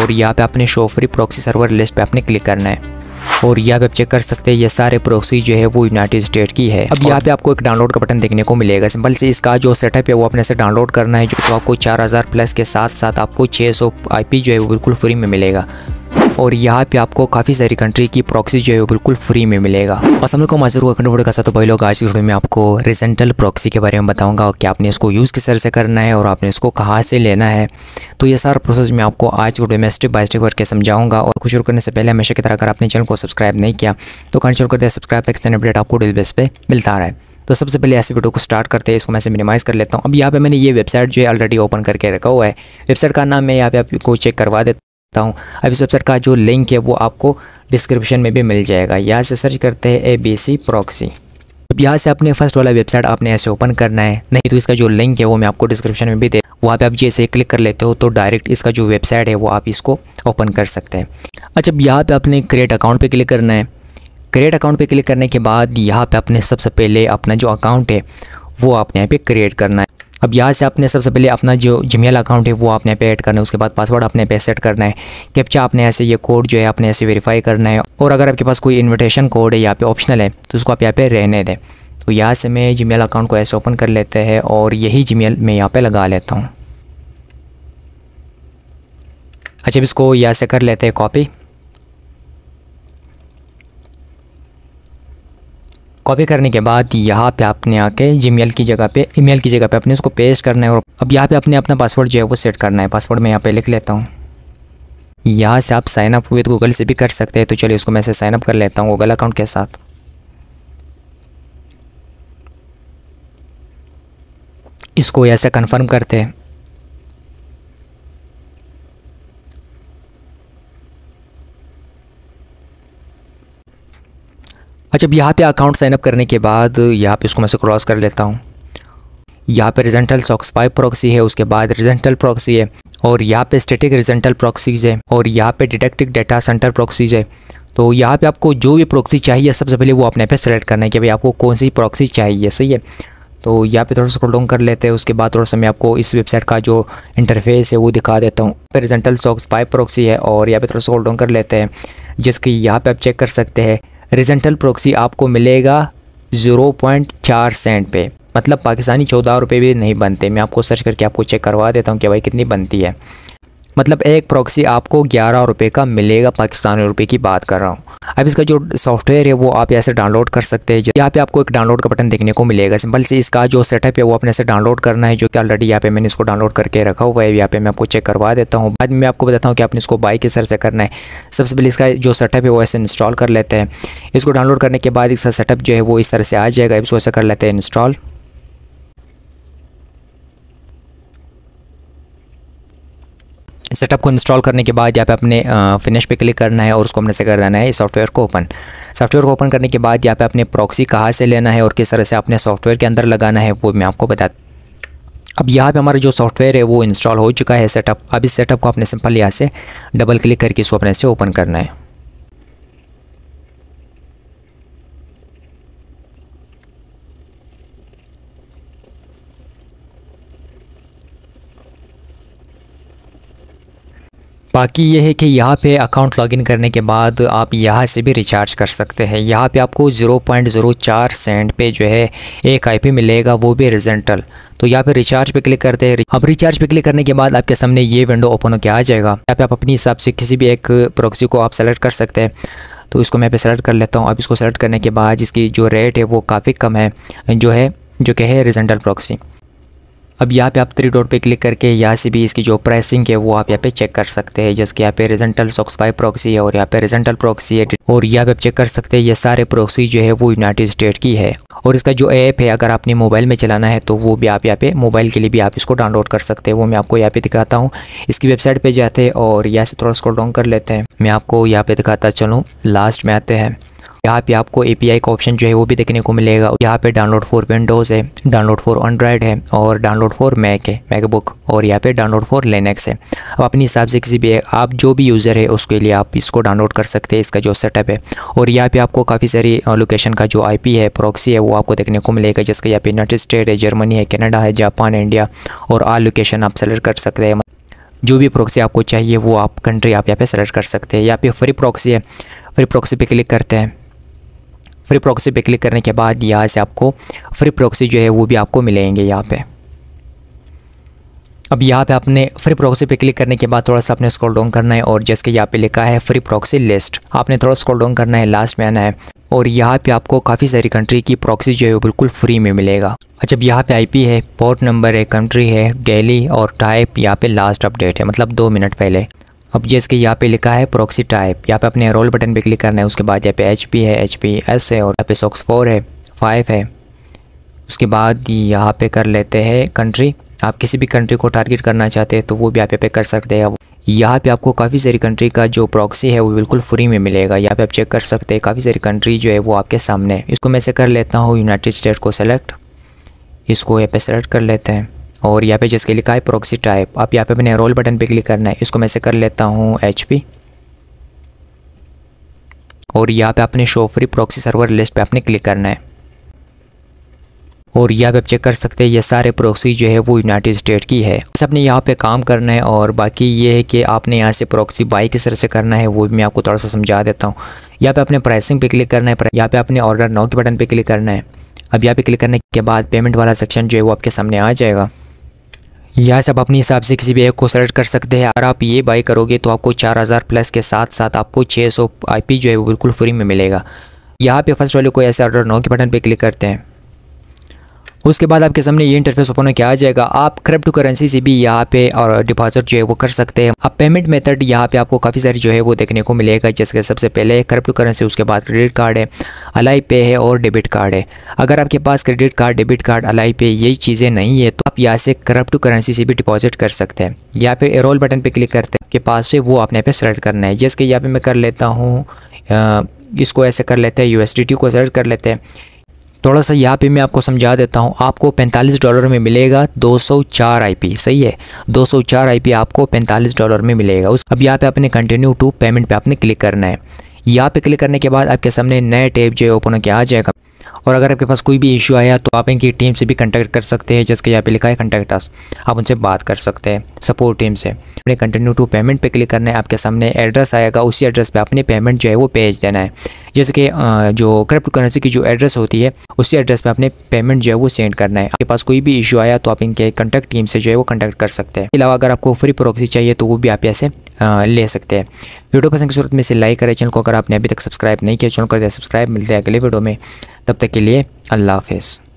और यहाँ पे आपने show free proxy server list पे आपने क्लिक करना है और यहाँ पे आप चेक कर सकते हैं ये सारे प्रोक्सी जो है वो यूनाइटेड स्टेट की है अब यहाँ पे आपको एक डाउनलोड का बटन देखने को मिलेगा सिंपल से इसका जो सेटअप है वो अपने से डाउनलोड करना है जो तो आपको चार प्लस के साथ साथ आपको छः सौ जो है वो बिल्कुल फ्री में मिलेगा और यहाँ पे आपको काफ़ी सारी कंट्री की प्रॉक्सी जो है बिल्कुल फ्री में मिलेगा और समझ को मजर हुआ कंट्रोल का तो भाई लोग आज की वीडियो में आपको रिजेंटल प्रॉक्सी के बारे में बताऊँगा कि आपने इसको यूज़ किस तरह से करना है और आपने इसको कहाँ से लेना है तो ये सारा प्रोसेस मैं आपको आज वीडियो में स्टेप बाय स्टेप करके समझाऊंगा और कुछ शुरू करने से पहले हमेशा की तरह अगर आपने चैनल को सब्सक्राइब नहीं किया तो कंट शुरू कर दिया सब्सक्राइब एक्सटेंड अपडेट आपको डेली बेस पर मिलता रहा है तो सबसे पहले ऐसे वीडियो को स्टार्ट करते हैं इसको मैं से मिनिमाइज़ कर लेता हूँ अब यहाँ पे मैंने ये वेबसाइट जो है ऑलरेडी ओपन करके रखा हुआ है वेबसाइट का नाम मैं यहाँ पे आपको चेक करवा देता सकता हूँ अब इस वेबसाइट का जो लिंक है वो आपको डिस्क्रिप्शन में भी मिल जाएगा यहाँ से सर्च करते हैं ए बी सी प्रॉक्सी अब यहाँ से अपने फर्स्ट वाला वेबसाइट आपने ऐसे ओपन करना है नहीं तो इसका जो लिंक है वो मैं आपको डिस्क्रिप्शन में भी दे वहाँ पे आप जैसे क्लिक कर लेते हो तो डायरेक्ट इसका जो वेबसाइट है वो आप इसको ओपन कर सकते हैं अच्छा अब यहाँ पर अपने क्रिएट अकाउंट पर क्लिक करना है क्रिएट अकाउंट पर क्लिक करने के बाद यहाँ पर आपने सबसे पहले अपना जो अकाउंट है वो आपने यहाँ पर क्रिएट करना है अब यहाँ से आपने सबसे पहले अपना जो जमेल अकाउंट है वो आपने पे ऐड करना है उसके बाद पासवर्ड अपने पे सेट करना है कैप्चा आपने ऐसे ये कोड जो है आपने ऐसे वेरीफाई करना है और अगर आपके पास कोई इन्विटेशन कोड है यहाँ पे ऑप्शनल है तो उसको आप यहाँ पे रहने दें तो यहाँ से मैं जीमेल अकाउंट को ऐसे ओपन कर लेते हैं और यही जीमेल मैं यहाँ पर लगा लेता हूँ अच्छा इसको यहाँ से कर लेते हैं कॉपी कॉपी करने के बाद यहाँ पे आपने आके जीमेल की जगह पे ईमेल की जगह पे अपने उसको पेस्ट करना है और अब यहाँ पे अपने अपना पासवर्ड जो है वो सेट करना है पासवर्ड मैं यहाँ पे लिख लेता हूँ यहाँ से आप साइन अप विद गूगल से भी कर सकते हैं तो चलिए उसको मैं साइन अप कर लेता हूँ गूगल अकाउंट के साथ इसको ऐसे कन्फर्म करते हैं अच्छा अब यहाँ पे अकाउंट साइनअप करने के बाद यहाँ पे इसको मैं से क्रॉस कर लेता हूँ यहाँ पे रिजेंटल सॉक्स पाइप प्रॉक्सी है उसके बाद रिजेंटल प्रॉक्सी है और यहाँ पे स्टेटिक रिजेंटल प्रॉक्सीज है और यहाँ पे डिटेक्टिक डेटा सेंटर प्रॉक्सीज है तो यहाँ पे आपको जो भी प्रॉक्सी चाहिए सबसे पहले वो अपने पे सेलेक्ट करना है कि भाई आपको कौन सी प्रॉक्सी चाहिए सही है तो यहाँ पे थोड़ा सा स्क्रॉल कर लेते हैं उसके बाद थोड़ा सा मैं आपको इस वेबसाइट का जो इंटरफेस है वो दिखा देता हूँ रिजेंटल सॉक्स पाइप प्रॉक्सी है और यहाँ पे थोड़ा सा स्क्रॉल कर लेते हैं जिसकी यहाँ पे आप चेक कर सकते हैं रिजेंटल प्रॉक्सी आपको मिलेगा ज़ीरो पॉइंट चार सेंट पे मतलब पाकिस्तानी चौदह रुपये भी नहीं बनते मैं आपको सर्च करके आपको चेक करवा देता हूँ कि भाई कितनी बनती है मतलब एक प्रॉक्सी आपको ग्यारह रुपये का मिलेगा पाकिस्तानी रुपये की बात कर रहा हूँ अब इसका जो सॉफ्टवेयर है वो आप यहाँ से डाउनलोड कर सकते हैं यहाँ पे आपको एक डाउनलोड का बटन देखने को मिलेगा सिंपल से इसका जो सेटअप है वो अपने से डाउनलोड करना है जो कि ऑलरेडी यहाँ पे मैंने इसको डाउनलोड करके रखा हुआ है यहाँ पे मैं आपको चेक करवा देता हूँ बाद में आपको बताता हूँ कि आपने इसको बाई किस तरह से करना है सबसे पहले इसका जो सेटअप है वो ऐसे इंस्टॉल कर लेते हैं इसको डाउनलोड करने के बाद इसका सेटअप जो है वो इस तरह से आ जाएगा इसको ऐसा कर लेते हैं इंस्टॉल सेटअप को इंस्टॉल करने के बाद यहाँ पे अपने फिनिश पे क्लिक करना है और उसको हमने से कर देना है सॉफ्टवेयर को ओपन सॉफ्टवेयर को ओपन करने के बाद यहाँ पे अपने प्रॉक्सी कहाँ से लेना है और किस तरह से अपने सॉफ्टवेयर के अंदर लगाना है वो मैं आपको बता अब यहाँ पे हमारा जो सॉफ्टवेयर है वो इंस्टॉल हो चुका है सेटअप अब इस सेटअप को अपने सिंपल यहाँ से डबल क्लिक करके इसको अपने से ओपन करना है बाकी ये है कि यहाँ पे अकाउंट लॉगिन करने के बाद आप यहाँ से भी रिचार्ज कर सकते हैं यहाँ पे आपको 0.04 सेंट पे जो है एक आईपी मिलेगा वो भी रिजेंटल तो यहाँ पे रिचार्ज पे क्लिक करते हैं अब रिचार्ज पे क्लिक करने के बाद आपके सामने ये विंडो ओपन होकर आ जाएगा यहाँ पे आप अपने हिसाब से किसी भी एक प्रोक्सी को आप सेलेक्ट कर सकते हैं तो इसको मैं पे सेलेक्ट कर लेता हूँ अब इसको सेलेक्ट करने के बाद इसकी जो रेट है वो काफ़ी कम है जो है जो कि है रिजेंटल प्रोक्सी अब यहाँ पे आप थ्री डॉट पे क्लिक करके यहाँ से भी इसकी जो प्राइसिंग है वो आप यहाँ पे चेक कर सकते हैं जैसे कि यहाँ पे रिजेंटल सॉक्स बाय प्रॉक्सी है और यहाँ पे रिजेंटल प्रॉक्सी है और यहाँ पे आप चेक कर सकते हैं ये सारे प्रॉक्सी जो है वो यूनाइटेड स्टेट की है और इसका जो ऐप है अगर आपने मोबाइल में चलाना है तो वो भी आप यहाँ पे मोबाइल के लिए भी आप इसको डाउनलोड कर सकते हैं वो मैं आपको यहाँ पे दिखाता हूँ इसकी वेबसाइट पर जाते हैं और यहाँ से थोड़ा स्क्रॉल डाउन कर लेते हैं मैं आपको यहाँ पे दिखाता चलूँ लास्ट में आते हैं यहाँ पे आपको एपीआई का ऑप्शन जो है वो भी देखने को मिलेगा यहाँ पे डाउनलोड फॉर विंडोज़ है डाउनलोड फॉर एंड्रॉयड है और डाउनलोड फॉर मैक है मैकबुक और यहाँ पे डाउनलोड फॉर लेनेक्स है अब अपने हिसाब से किसी भी आप जो भी यूज़र है उसके लिए आप इसको डाउनलोड कर सकते हैं इसका जो सेटअप है और यहाँ पे आपको काफ़ी सारी लोकेशन का जो आई है प्रोक्सी है वो आपको देखने को मिलेगा जिसका यहाँ पे यूनाइटेड स्टेट है जर्मनी है कनाडा है जापान है इंडिया और आल लोकेशन आप सेलेक्ट कर सकते हैं जो भी प्रोक्सी आपको चाहिए वो आप कंट्री आप यहाँ पे सेलेक्ट कर सकते हैं यहाँ पे फ्री प्रॉक्सी है फ्री प्रॉक्सी पे क्लिक करते हैं फ्री प्रॉक्सी पे क्लिक करने के बाद यहाँ से आपको फ्री प्रॉक्सी जो है वो भी आपको मिलेंगे यहाँ पे अब यहाँ पे आपने फ्री प्रॉक्सी पे क्लिक करने के बाद थोड़ा सा आपने स्क्रॉल डाउन करना है और जैसे कि यहाँ पे लिखा है फ्री प्रॉक्सी लिस्ट आपने थोड़ा स्क्रॉल डाउन करना है लास्ट में आना है और यहाँ पे आपको काफ़ी सारी कंट्री की प्रॉक्सी जो है वो बिल्कुल फ्री में मिलेगा अच्छा अब यहाँ पे आईपी है पोर्ट नंबर है कंट्री है डेली और टाइप यहाँ पे लास्ट अपडेट है मतलब दो मिनट पहले अब जैसे कि यहाँ पे लिखा है प्रॉक्सी टाइप यहाँ पे अपने रोल बटन पे क्लिक करना है उसके बाद यहाँ पे एच है एच पी एस है और यहाँ पे सॉक्स फोर है फाइव है उसके बाद यहाँ पे कर लेते हैं कंट्री आप किसी भी कंट्री को टारगेट करना चाहते हैं तो वो भी यहाँ पे कर सकते हैं यहाँ पे आपको काफ़ी सारी कंट्री का जो प्रॉक्सी है वो बिल्कुल फ्री में मिलेगा यहाँ पे आप चेक कर सकते हैं काफ़ी सारी कंट्री जो है वो आपके सामने है इसको मैं से कर लेता हूँ यूनाइटेड स्टेट को सेलेक्ट इसको यहाँ पे सेलेक्ट कर लेते हैं और यहाँ पे जिसके लिखा है प्रोक्सी टाइप आप यहाँ पे अपने रोल बटन पे क्लिक करना है इसको मैं से कर लेता हूँ एच और यहाँ पे आपने show free proxy server list पे आपने क्लिक करना है और यहाँ पे आप चेक कर सकते हैं ये सारे प्रोक्सी जो है वो यूनाइटेड स्टेट की है बस अपने यहाँ पे काम करना है और बाकी ये है कि आपने यहाँ से प्रोक्सी बाई किस तरह से करना है वो भी मैं आपको थोड़ा सा समझा देता हूँ यहाँ पे अपने प्राइसिंग पे क्लिक करना है यहाँ पे अपने ऑर्डर नौ के बटन पे क्लिक करना है अब यहाँ पे क्लिक करने के बाद पेमेंट वाला सेक्शन जो है वो आपके सामने आ जाएगा से सब अपने हिसाब से किसी भी एक को सेलेक्ट कर सकते हैं अगर आप ये बाई करोगे तो आपको चार हज़ार प्लस के साथ साथ आपको छः सौ आई पी जो है वो बिल्कुल फ्री में मिलेगा यहाँ पे फर्स्ट वाले को ऐसे ऑर्डर नो के बटन पे क्लिक करते हैं उसके बाद आपके सामने ये इंटरफेस ओपन होकर आ जाएगा आप क्रिप्टो करेंसी से भी यहाँ पे और डिपॉजिट जो है वो कर सकते हैं अब पेमेंट मेथड यहाँ पे आपको काफ़ी सारी जो है वो देखने को मिलेगा जैसे सबसे पहले क्रिप्टो करेंसी उसके बाद क्रेडिट कार्ड है अलाई पे है और डेबिट कार्ड है अगर आपके पास क्रेडिट कार्ड डेबिट कार्ड अलाई पे यही चीज़ें नहीं है तो आप यहाँ से क्रिप्टो करेंसी से भी डिपॉजिट कर सकते हैं या फिर एरोल बटन पर क्लिक करते हैं आपके पास से वो अपने पे सेलेक्ट करना है जैसे कि यहाँ पर मैं कर लेता हूँ इसको ऐसे कर लेते हैं यू को सेलेक्ट कर लेते हैं थोड़ा सा यहाँ पे मैं आपको समझा देता हूँ आपको 45 डॉलर में मिलेगा 204 आईपी सही है 204 आईपी आपको 45 डॉलर में मिलेगा उस अब यहाँ पे आपने कंटिन्यू टू पेमेंट पे आपने क्लिक करना है यहाँ पे क्लिक करने के बाद आपके सामने नए टैब जो है ओपन होकर आ जाएगा और अगर आपके पास कोई भी इशू आया तो आप इनकी टीम से भी कंटेक्ट कर सकते हैं जिसके यहाँ पर लिखा है कंटेक्ट आप उनसे बात कर सकते हैं सपोर्ट टीम से अपने कंटिन्यू टू पेमेंट पे क्लिक करना है आपके सामने एड्रेस आएगा उसी एड्रेस पे अपने पेमेंट जो है वो भेज देना है जैसे कि जो क्रिप्टो करेंसी की जो एड्रेस होती है उसी एड्रेस पे अपने पेमेंट जो है वो सेंड करना है आपके पास कोई भी इशू आया तो आप इनके कंटेक्ट टीम से जो है वो कंटेक्ट कर सकते हैं अलावा अगर आपको फ्री प्रोक्सी चाहिए तो वो भी आप ऐसे ले सकते हैं वीडियो पसंद की सूरत में से लाइक करें चैनल को अगर आपने अभी तक सब्सक्राइब नहीं किया चैनल कर दिया सब्सक्राइब मिलते हैं अगले वीडियो में तब तक के लिए अल्लाह हाफिज़